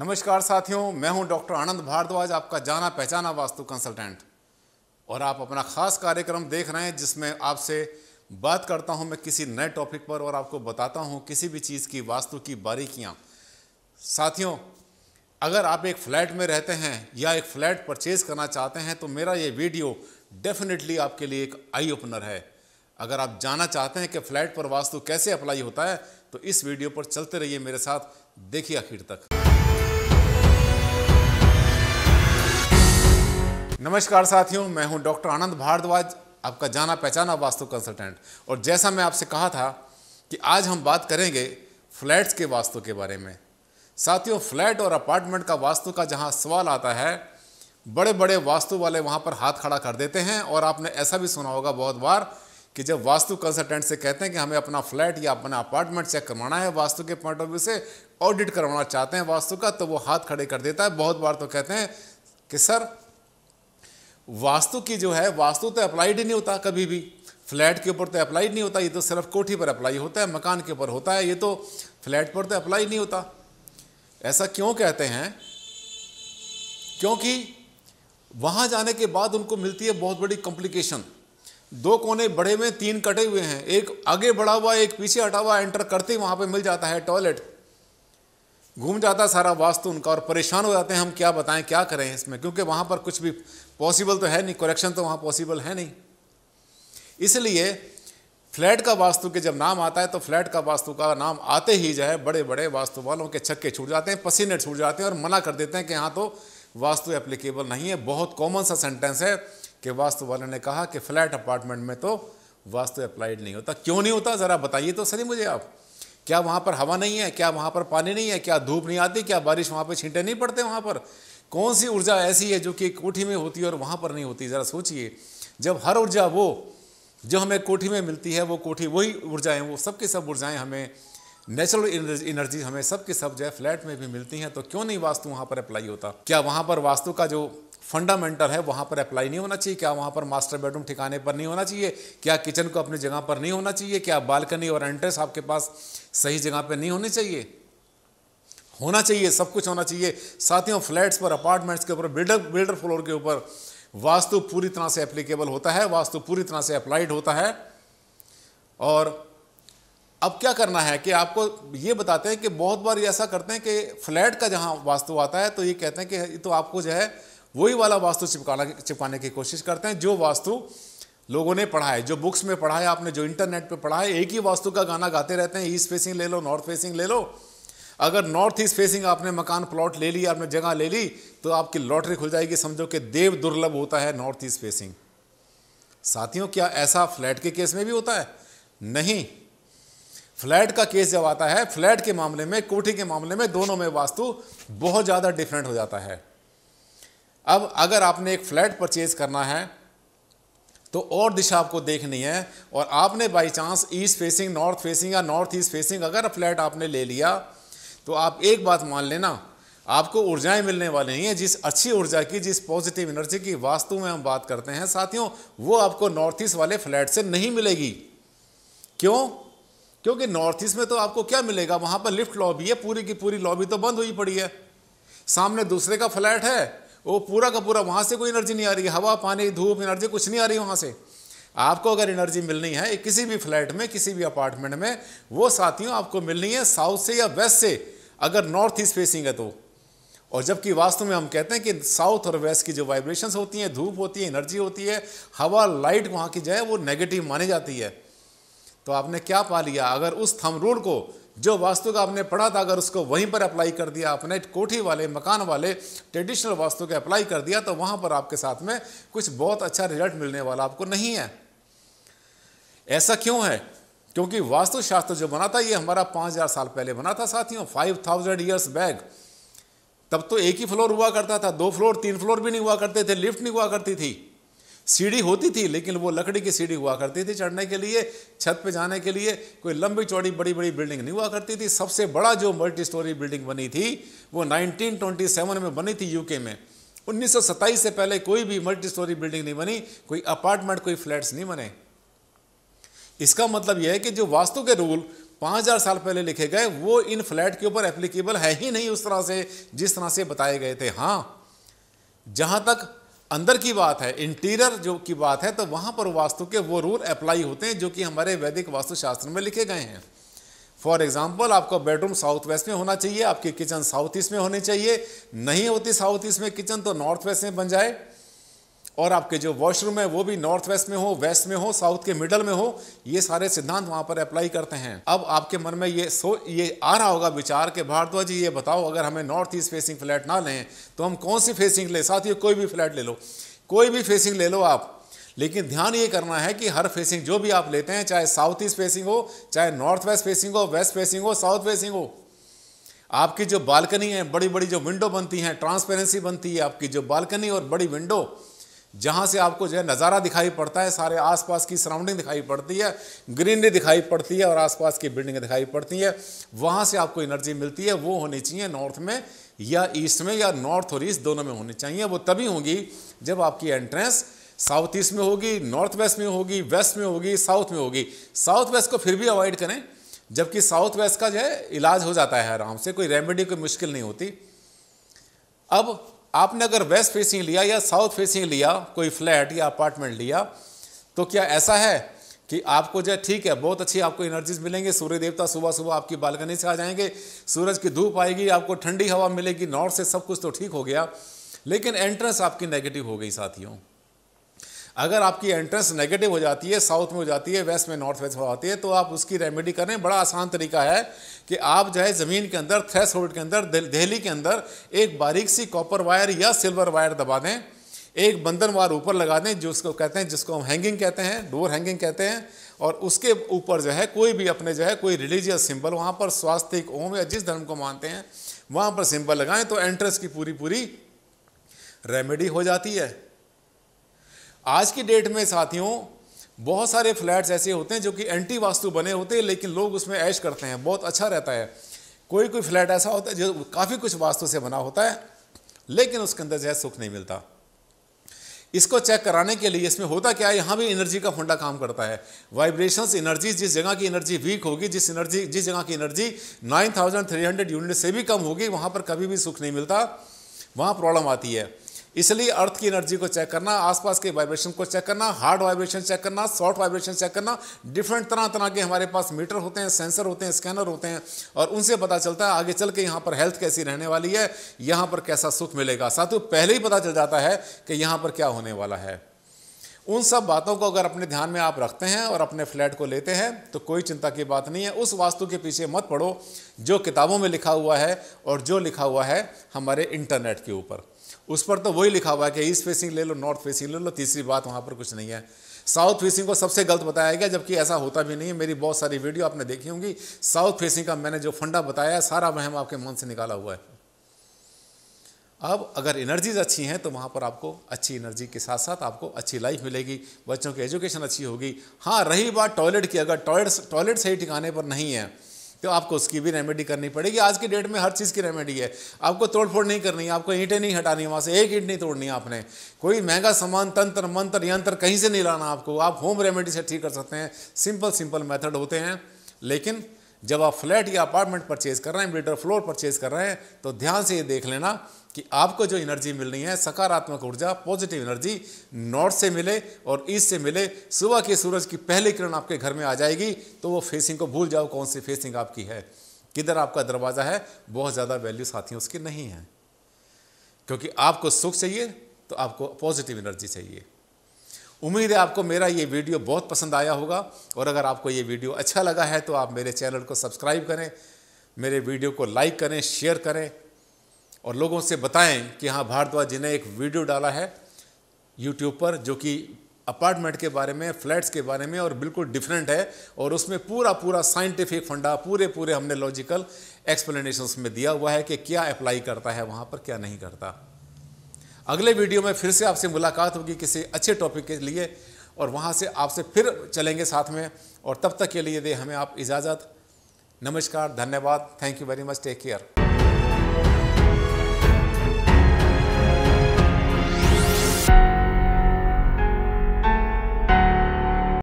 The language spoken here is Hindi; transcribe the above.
नमस्कार साथियों मैं हूं डॉक्टर आनंद भारद्वाज आपका जाना पहचाना वास्तु कंसल्टेंट और आप अपना खास कार्यक्रम देख रहे हैं जिसमें आपसे बात करता हूं मैं किसी नए टॉपिक पर और आपको बताता हूं किसी भी चीज़ की वास्तु की बारीकियां साथियों अगर आप एक फ्लैट में रहते हैं या एक फ्लैट परचेज करना चाहते हैं तो मेरा ये वीडियो डेफिनेटली आपके लिए एक आई ओपनर है अगर आप जानना चाहते हैं कि फ्लैट पर वास्तु कैसे अप्लाई होता है तो इस वीडियो पर चलते रहिए मेरे साथ देखिए आखिर तक नमस्कार साथियों मैं हूं डॉक्टर आनंद भारद्वाज आपका जाना पहचाना वास्तु कंसल्टेंट और जैसा मैं आपसे कहा था कि आज हम बात करेंगे फ्लैट्स के वास्तु के बारे में साथियों फ्लैट और अपार्टमेंट का वास्तु का जहां सवाल आता है बड़े बड़े वास्तु वाले वहां पर हाथ खड़ा कर देते हैं और आपने ऐसा भी सुना होगा बहुत बार कि जब वास्तु कंसल्टेंट से कहते हैं कि हमें अपना फ्लैट या अपना अपार्टमेंट चेक करवाना है वास्तु के पॉइंट ऑफ व्यू से ऑडिट करवाना चाहते हैं वास्तु का तो वो हाथ खड़े कर देता है बहुत बार तो कहते हैं कि सर वास्तु की जो है वास्तु तो अप्लाइड ही नहीं होता कभी भी फ्लैट के ऊपर तो अप्लाइड नहीं होता ये तो सिर्फ कोठी पर अप्लाई होता है मकान के ऊपर होता है ये तो फ्लैट पर तो अप्लाई नहीं होता ऐसा क्यों कहते हैं क्योंकि वहाँ जाने के बाद उनको मिलती है बहुत बड़ी कॉम्प्लिकेशन दो कोने बड़े में तीन कटे हुए हैं एक आगे बढ़ा हुआ एक पीछे हटा हुआ एंटर करते ही वहाँ पर मिल जाता है टॉयलेट घूम जाता सारा वास्तु उनका और परेशान हो जाते हैं हम क्या बताएं क्या करें इसमें क्योंकि वहाँ पर कुछ भी पॉसिबल तो है नहीं करेक्शन तो वहाँ पॉसिबल है नहीं इसलिए फ्लैट का वास्तु के जब नाम आता है तो फ्लैट का वास्तु का नाम आते ही जो है बड़े बड़े वास्तु वालों के छक्के छूट जाते हैं पसीने छूट जाते हैं और मना कर देते हैं कि हाँ तो वास्तु एप्लीकेबल नहीं है बहुत कॉमन सा सेंटेंस है कि वास्तु वाले ने कहा कि फ्लैट अपार्टमेंट में तो वास्तु अप्लाइड नहीं होता क्यों नहीं होता ज़रा बताइए तो सही मुझे आप क्या वहाँ पर हवा नहीं है क्या वहाँ पर पानी नहीं है क्या धूप नहीं आती क्या बारिश वहाँ पर छींटे नहीं पड़ते वहाँ पर कौन सी ऊर्जा ऐसी है जो कि कोठी में होती है और वहाँ पर नहीं होती ज़रा सोचिए जब हर ऊर्जा वो जो हमें कोठी में मिलती है वो कोठी वही ऊर्जाएँ वो सब की सब ऊर्जाएँ हमें नेचुरल एनर्जी हमें सब की सब जो है फ्लैट में भी मिलती हैं तो क्यों नहीं वास्तु वहाँ पर अप्लाई होता क्या वहाँ पर वास्तु का जो फंडामेंटल है वहां पर अप्लाई नहीं होना चाहिए क्या वहां पर मास्टर बेडरूम ठिकाने पर नहीं होना चाहिए क्या किचन को अपनी जगह पर नहीं होना चाहिए क्या बालकनी और एंट्रेंस आपके पास सही जगह पर नहीं होनी चाहिए होना चाहिए सब कुछ होना चाहिए साथियों फ्लैट्स पर अपार्टमेंट्स के ऊपर बिल्डर बिल्डर फ्लोर के ऊपर वास्तु पूरी तरह से एप्लीकेबल होता है वास्तु पूरी तरह से अप्लाइड होता है और अब क्या करना है कि आपको ये बताते हैं कि बहुत बार ऐसा करते हैं कि फ्लैट का जहां वास्तु आता है तो ये कहते हैं कि तो आपको जो है वही वाला वास्तु चिपकाना चिपकाने की कोशिश करते हैं जो वास्तु लोगों ने पढ़ा है जो बुक्स में पढ़ा है आपने जो इंटरनेट पे पढ़ा है एक ही वास्तु का गाना गाते रहते हैं ईस्ट फेसिंग ले लो नॉर्थ फेसिंग ले लो अगर नॉर्थ ईस्ट फेसिंग आपने मकान प्लॉट ले लिया आपने जगह ले ली तो आपकी लॉटरी खुल जाएगी समझो कि देव दुर्लभ होता है नॉर्थ ईस्ट फेसिंग साथियों क्या ऐसा फ्लैट के केस में भी होता है नहीं फ्लैट का केस जब आता है फ्लैट के मामले में कोठी के मामले में दोनों में वास्तु बहुत ज़्यादा डिफरेंट हो जाता है अब अगर आपने एक फ्लैट परचेज करना है तो और दिशा आपको देखनी है और आपने by chance east facing north facing या नॉर्थ ईस्ट फेसिंग अगर फ्लैट आपने ले लिया तो आप एक बात मान लेना आपको ऊर्जाएं मिलने वाली हैं जिस अच्छी ऊर्जा की जिस पॉजिटिव एनर्जी की वास्तु में हम बात करते हैं साथियों वो आपको नॉर्थ ईस्ट वाले फ्लैट से नहीं मिलेगी क्यों क्योंकि नॉर्थ ईस्ट में तो आपको क्या मिलेगा वहां पर लिफ्ट लॉबी है पूरी की पूरी लॉबी तो बंद हुई पड़ी है सामने दूसरे का फ्लैट है वो पूरा का पूरा वहाँ से कोई एनर्जी नहीं आ रही हवा पानी धूप एनर्जी कुछ नहीं आ रही वहाँ से आपको अगर एनर्जी मिलनी है किसी भी फ्लैट में किसी भी अपार्टमेंट में वो साथियों आपको मिलनी है साउथ से या वेस्ट से अगर नॉर्थ ईस्ट फेसिंग है तो और जबकि वास्तव में हम कहते हैं कि साउथ और वेस्ट की जो वाइब्रेशंस होती हैं धूप होती है एनर्जी होती है हवा लाइट वहाँ की जो है वो नेगेटिव मानी जाती है तो आपने क्या पा लिया अगर उस थम रूल को जो वास्तु का आपने पढ़ा था अगर उसको वहीं पर अप्लाई कर दिया आपने कोठी वाले मकान वाले ट्रेडिशनल वास्तु के अप्लाई कर दिया तो वहाँ पर आपके साथ में कुछ बहुत अच्छा रिजल्ट मिलने वाला आपको नहीं है ऐसा क्यों है क्योंकि वास्तुशास्त्र जो बना था ये हमारा पाँच हज़ार साल पहले बना था साथियों फाइव थाउजेंड ईयर्स बैग तब तो एक ही फ्लोर हुआ करता था दो फ्लोर तीन फ्लोर भी नहीं हुआ करते थे लिफ्ट नहीं हुआ करती थी सीढ़ी होती थी लेकिन वो लकड़ी की सीढ़ी हुआ करती थी चढ़ने के लिए छत पे जाने के लिए कोई लंबी चौड़ी बड़ी बड़ी बिल्डिंग नहीं हुआ करती थी सबसे बड़ा जो मल्टी स्टोरी बिल्डिंग बनी थी वो 1927 में बनी थी यूके में उन्नीस से पहले कोई भी मल्टी स्टोरी बिल्डिंग नहीं बनी कोई अपार्टमेंट कोई फ्लैट्स नहीं बने इसका मतलब यह है कि जो वास्तु के रूल 5000 साल पहले लिखे गए वो इन फ्लैट के ऊपर एप्लीकेबल है ही नहीं उस तरह से जिस तरह से बताए गए थे हाँ जहाँ तक अंदर की बात है इंटीरियर जो की बात है तो वहाँ पर वास्तु के वो रूल अप्लाई होते हैं जो कि हमारे वैदिक वास्तुशास्त्र में लिखे गए हैं फॉर एग्जाम्पल आपका बेडरूम साउथ वेस्ट में होना चाहिए आपकी किचन साउथ ईस्ट में होनी चाहिए नहीं होती साउथ ईस्ट में किचन तो नॉर्थ वेस्ट में बन जाए और आपके जो वॉशरूम है वो भी नॉर्थ वेस्ट में हो वेस्ट में हो साउथ के मिडल में हो ये सारे सिद्धांत वहां पर अप्लाई करते हैं अब आपके मन में ये सो ये आ रहा होगा विचार के भारद्वाज जी ये बताओ अगर हमें नॉर्थ ईस्ट फेसिंग फ्लैट ना लें तो हम कौन सी फेसिंग साथ ही कोई भी फ्लैट ले लो कोई भी फेसिंग ले लो आप लेकिन ध्यान ये करना है कि हर फेसिंग जो भी आप लेते हैं चाहे साउथ ईस्ट फेसिंग हो चाहे नॉर्थ वेस्ट फेसिंग हो वेस्ट फेसिंग हो साउथ फेसिंग हो आपकी जो बालकनी है बड़ी बड़ी जो विंडो बनती हैं ट्रांसपेरेंसी बनती है आपकी जो बालकनी और बड़ी विंडो जहाँ से आपको जो है नज़ारा दिखाई पड़ता है सारे आसपास की सराउंडिंग दिखाई पड़ती है ग्रीनरी दिखाई पड़ती है और आसपास की बिल्डिंग दिखाई पड़ती है वहाँ से आपको एनर्जी मिलती है वो होनी चाहिए नॉर्थ में या ईस्ट में या नॉर्थ और ईस्ट दोनों में होनी चाहिए वो तभी होंगी जब आपकी एंट्रेंस साउथ ईस्ट में होगी नॉर्थ वेस्ट में होगी वेस्ट में होगी साउथ में होगी साउथ वेस्ट को फिर भी अवॉइड करें जबकि साउथ वेस्ट का जो है इलाज हो जाता है आराम से कोई रेमेडी कोई मुश्किल नहीं होती अब आपने अगर वेस्ट फेसिंग लिया या साउथ फेसिंग लिया कोई फ्लैट या अपार्टमेंट लिया तो क्या ऐसा है कि आपको जो ठीक है बहुत अच्छी आपको एनर्जीज मिलेंगे सूर्य देवता सुबह सुबह आपकी बालकनी से आ जाएंगे सूरज की धूप आएगी आपको ठंडी हवा मिलेगी नॉर्थ से सब कुछ तो ठीक हो गया लेकिन एंट्रेंस आपकी नेगेटिव हो गई साथियों अगर आपकी एंट्रेंस नेगेटिव हो जाती है साउथ में हो जाती है वेस्ट में नॉर्थ वेस्ट हो जाती है तो आप उसकी रेमेडी करें बड़ा आसान तरीका है कि आप जो है ज़मीन के अंदर थ्रेस होल्ड के अंदर दहली के अंदर एक बारीक सी कॉपर वायर या सिल्वर वायर दबा दें एक बंधन वार ऊपर लगा दें जो उसको कहते हैं जिसको हम हैंगिंग कहते हैं डोर हैंगिंग कहते हैं और उसके ऊपर जो है कोई भी अपने जो है कोई रिलीजियस सिंबल वहाँ पर स्वास्थ्य ओम या जिस धर्म को मानते हैं वहाँ पर सिंबल लगाएं तो एंट्रेंस की पूरी पूरी रेमेडी हो जाती है आज की डेट में साथियों बहुत सारे फ्लैट्स ऐसे होते हैं जो कि एंटी वास्तु बने होते हैं लेकिन लोग उसमें ऐश करते हैं बहुत अच्छा रहता है कोई कोई फ्लैट ऐसा होता है जो काफ़ी कुछ वास्तु से बना होता है लेकिन उसके अंदर जो है सुख नहीं मिलता इसको चेक कराने के लिए इसमें होता क्या है यहाँ भी एनर्जी का फंडा काम करता है वाइब्रेशंस एनर्जी जिस जगह की एनर्जी वीक होगी जिस एनर्जी जिस जगह की एनर्जी 9300 यूनिट से भी कम होगी वहाँ पर कभी भी सुख नहीं मिलता वहाँ प्रॉब्लम आती है इसलिए अर्थ की एनर्जी को चेक करना आसपास के वाइब्रेशन को चेक करना हार्ड वाइब्रेशन चेक करना सॉफ्ट वाइब्रेशन चेक करना डिफरेंट तरह तरह के हमारे पास मीटर होते हैं सेंसर होते हैं स्कैनर होते हैं और उनसे पता चलता है आगे चल के यहाँ पर हेल्थ कैसी रहने वाली है यहाँ पर कैसा सुख मिलेगा ही पहले ही पता चल जाता है कि यहाँ पर क्या होने वाला है उन सब बातों को अगर अपने ध्यान में आप रखते हैं और अपने फ्लैट को लेते हैं तो कोई चिंता की बात नहीं है उस वास्तु के पीछे मत पढ़ो जो किताबों में लिखा हुआ है और जो लिखा हुआ है हमारे इंटरनेट के ऊपर उस पर तो वही लिखा हुआ है कि ईस्ट फेसिंग ले लो नॉर्थ फेसिंग ले लो तीसरी बात वहाँ पर कुछ नहीं है साउथ फेसिंग को सबसे गलत बताया गया जबकि ऐसा होता भी नहीं है मेरी बहुत सारी वीडियो आपने देखी होंगी साउथ फेसिंग का मैंने जो फंडा बताया सारा वहम आपके मन से निकाला हुआ है अब अगर एनर्जीज अच्छी हैं तो वहाँ पर आपको अच्छी एनर्जी के साथ साथ आपको अच्छी लाइफ मिलेगी बच्चों की एजुकेशन अच्छी होगी हाँ रही बात टॉयलेट की अगर टॉयलेट टॉयलेट सही ठिकाने पर नहीं है तो आपको उसकी भी रेमेडी करनी पड़ेगी आज की डेट में हर चीज़ की रेमेडी है आपको तोड़फोड़ नहीं करनी है आपको ईंटें नहीं हटानी वहाँ से एक ईंट नहीं तोड़नी आपने कोई महंगा सामान तंत्र मंत्र यंत्र कहीं से नहीं लाना आपको आप होम रेमेडी से ठीक कर सकते हैं सिंपल सिंपल मेथड होते हैं लेकिन जब आप फ्लैट या अपार्टमेंट परचेज़ कर रहे हैं बिल्डर फ्लोर परचेज़ कर रहे हैं तो ध्यान से ये देख लेना कि आपको जो एनर्जी मिलनी है सकारात्मक ऊर्जा पॉजिटिव एनर्जी नॉर्थ से मिले और ईस्ट से मिले सुबह के सूरज की पहली किरण आपके घर में आ जाएगी तो वो फेसिंग को भूल जाओ कौन सी फेसिंग आपकी है किधर आपका दरवाज़ा है बहुत ज़्यादा वैल्यू साथियों उसकी नहीं है क्योंकि आपको सुख चाहिए तो आपको पॉजिटिव एनर्जी चाहिए उम्मीद है आपको मेरा ये वीडियो बहुत पसंद आया होगा और अगर आपको ये वीडियो अच्छा लगा है तो आप मेरे चैनल को सब्सक्राइब करें मेरे वीडियो को लाइक करें शेयर करें और लोगों से बताएं कि हाँ भारद्वाज जी ने एक वीडियो डाला है यूट्यूब पर जो कि अपार्टमेंट के बारे में फ्लैट्स के बारे में और बिल्कुल डिफरेंट है और उसमें पूरा पूरा साइंटिफिक फंडा पूरे पूरे हमने लॉजिकल एक्सप्लेनेशंस में दिया हुआ है कि क्या अप्लाई करता है वहाँ पर क्या नहीं करता अगले वीडियो में फिर से आपसे मुलाकात होगी किसी अच्छे टॉपिक के लिए और वहाँ से आपसे फिर चलेंगे साथ में और तब तक के लिए दे हमें आप इजाज़त नमस्कार धन्यवाद thank you very much take care